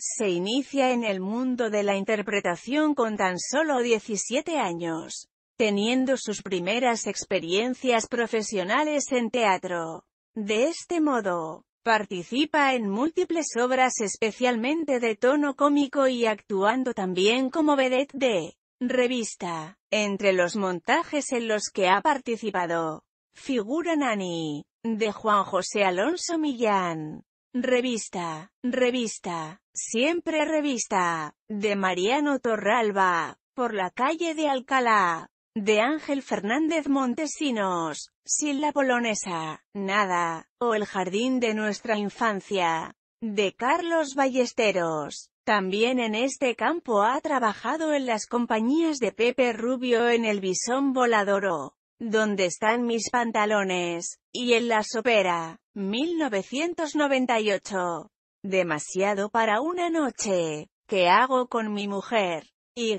Se inicia en el mundo de la interpretación con tan solo 17 años, teniendo sus primeras experiencias profesionales en teatro. De este modo, participa en múltiples obras especialmente de tono cómico y actuando también como vedette de revista. Entre los montajes en los que ha participado, figura Nani, de Juan José Alonso Millán, Revista, revista, siempre revista, de Mariano Torralba, por la calle de Alcalá, de Ángel Fernández Montesinos, sin la polonesa, nada, o el jardín de nuestra infancia, de Carlos Ballesteros. También en este campo ha trabajado en las compañías de Pepe Rubio en el Bisón Voladoro, donde están mis pantalones, y en la sopera, 1998. Demasiado para una noche. ¿Qué hago con mi mujer? Y.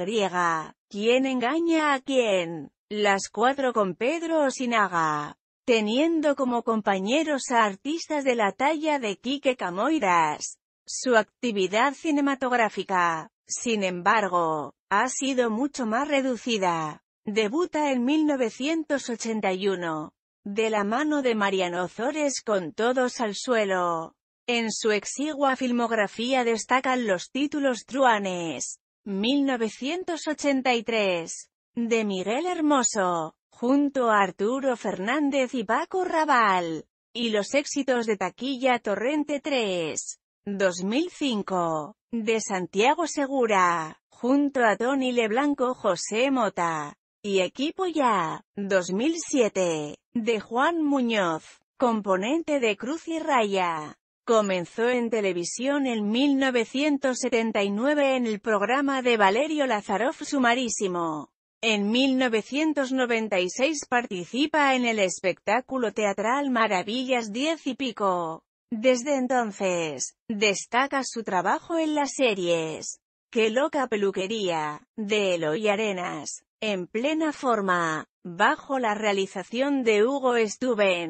¿Quién engaña a quién? Las cuatro con Pedro Osinaga. Teniendo como compañeros a artistas de la talla de Quique Camoiras. Su actividad cinematográfica, sin embargo, ha sido mucho más reducida. Debuta en 1981, de la mano de Mariano Zores con Todos al suelo. En su exigua filmografía destacan los títulos Truanes, 1983, de Miguel Hermoso, junto a Arturo Fernández y Paco Raval, y los éxitos de Taquilla Torrente 3, 2005, de Santiago Segura, junto a Tony Leblanco José Mota, y Equipo Ya, 2007 de Juan Muñoz, componente de Cruz y Raya. Comenzó en televisión en 1979 en el programa de Valerio Lazaroff Sumarísimo. En 1996 participa en el espectáculo teatral Maravillas Diez y pico. Desde entonces, destaca su trabajo en las series Qué loca peluquería, de Eloy Arenas, en plena forma, bajo la realización de Hugo estuve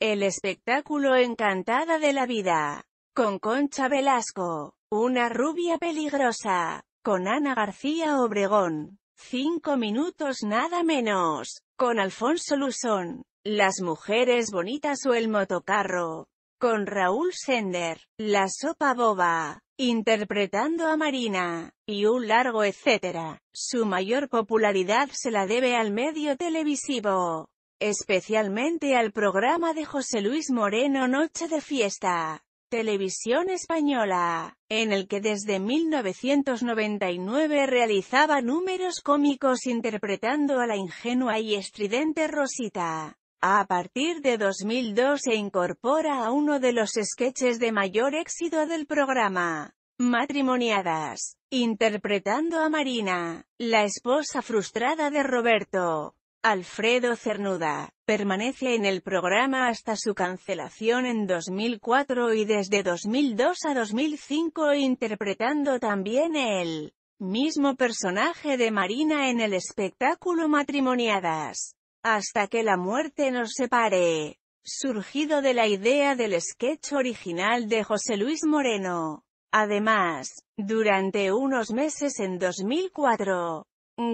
el espectáculo Encantada de la Vida, con Concha Velasco, una rubia peligrosa, con Ana García Obregón, cinco minutos nada menos, con Alfonso Luzón, Las Mujeres Bonitas o El Motocarro, con Raúl Sender, La Sopa Boba, interpretando a Marina, y un largo etcétera. Su mayor popularidad se la debe al medio televisivo, especialmente al programa de José Luis Moreno Noche de Fiesta, Televisión Española, en el que desde 1999 realizaba números cómicos interpretando a la ingenua y estridente Rosita. A partir de 2002 se incorpora a uno de los sketches de mayor éxito del programa, Matrimoniadas, interpretando a Marina, la esposa frustrada de Roberto. Alfredo Cernuda, permanece en el programa hasta su cancelación en 2004 y desde 2002 a 2005 interpretando también el mismo personaje de Marina en el espectáculo Matrimoniadas hasta que la muerte nos separe. Surgido de la idea del sketch original de José Luis Moreno. Además, durante unos meses en 2004,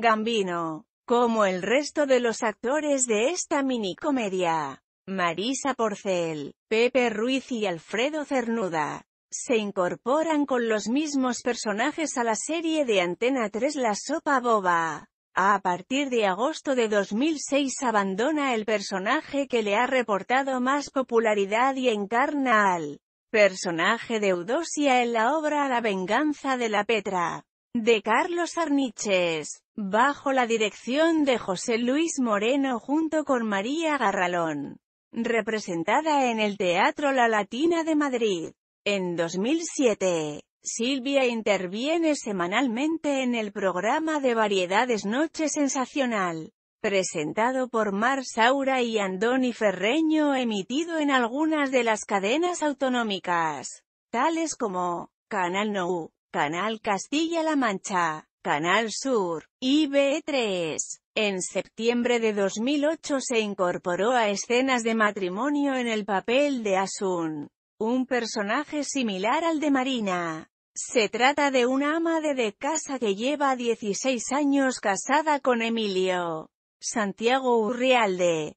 Gambino, como el resto de los actores de esta minicomedia, Marisa Porcel, Pepe Ruiz y Alfredo Cernuda, se incorporan con los mismos personajes a la serie de Antena 3 La Sopa Boba. A partir de agosto de 2006 abandona el personaje que le ha reportado más popularidad y encarna al personaje de Eudosia en la obra La venganza de la Petra, de Carlos Arniches, bajo la dirección de José Luis Moreno junto con María Garralón, representada en el Teatro La Latina de Madrid, en 2007. Silvia interviene semanalmente en el programa de variedades Noche Sensacional, presentado por Mar Saura y Andoni Ferreño emitido en algunas de las cadenas autonómicas, tales como, Canal Nou, Canal Castilla-La Mancha, Canal Sur, y B3. E en septiembre de 2008 se incorporó a escenas de matrimonio en el papel de Asun, un personaje similar al de Marina. Se trata de una ama de casa que lleva 16 años casada con Emilio Santiago Urrialde.